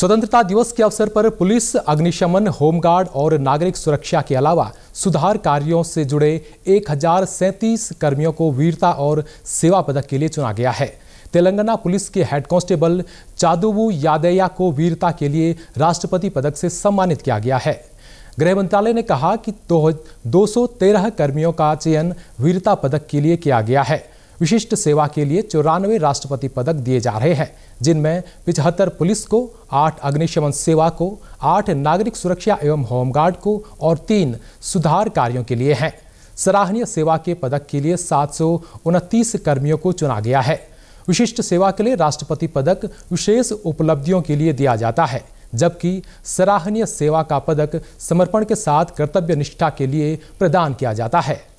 स्वतंत्रता दिवस के अवसर पर पुलिस अग्निशमन होमगार्ड और नागरिक सुरक्षा के अलावा सुधार कार्यों से जुड़े एक कर्मियों को वीरता और सेवा पदक के लिए चुना गया है तेलंगाना पुलिस के हेड कांस्टेबल चादुबू यादैया को वीरता के लिए राष्ट्रपति पदक से सम्मानित किया गया है गृह मंत्रालय ने कहा कि दो दो कर्मियों का चयन वीरता पदक के लिए किया गया है विशिष्ट सेवा के लिए चौरानवे राष्ट्रपति पदक दिए जा रहे हैं जिनमें पिचहत्तर पुलिस को आठ अग्निशमन सेवा को आठ नागरिक सुरक्षा एवं होमगार्ड को और तीन सुधार कार्यों के लिए हैं सराहनीय सेवा के पदक के लिए सात कर्मियों को चुना गया है विशिष्ट सेवा के लिए राष्ट्रपति पदक विशेष उपलब्धियों के लिए दिया जाता है जबकि सराहनीय सेवा का पदक समर्पण के साथ कर्तव्य निष्ठा के लिए प्रदान किया जाता है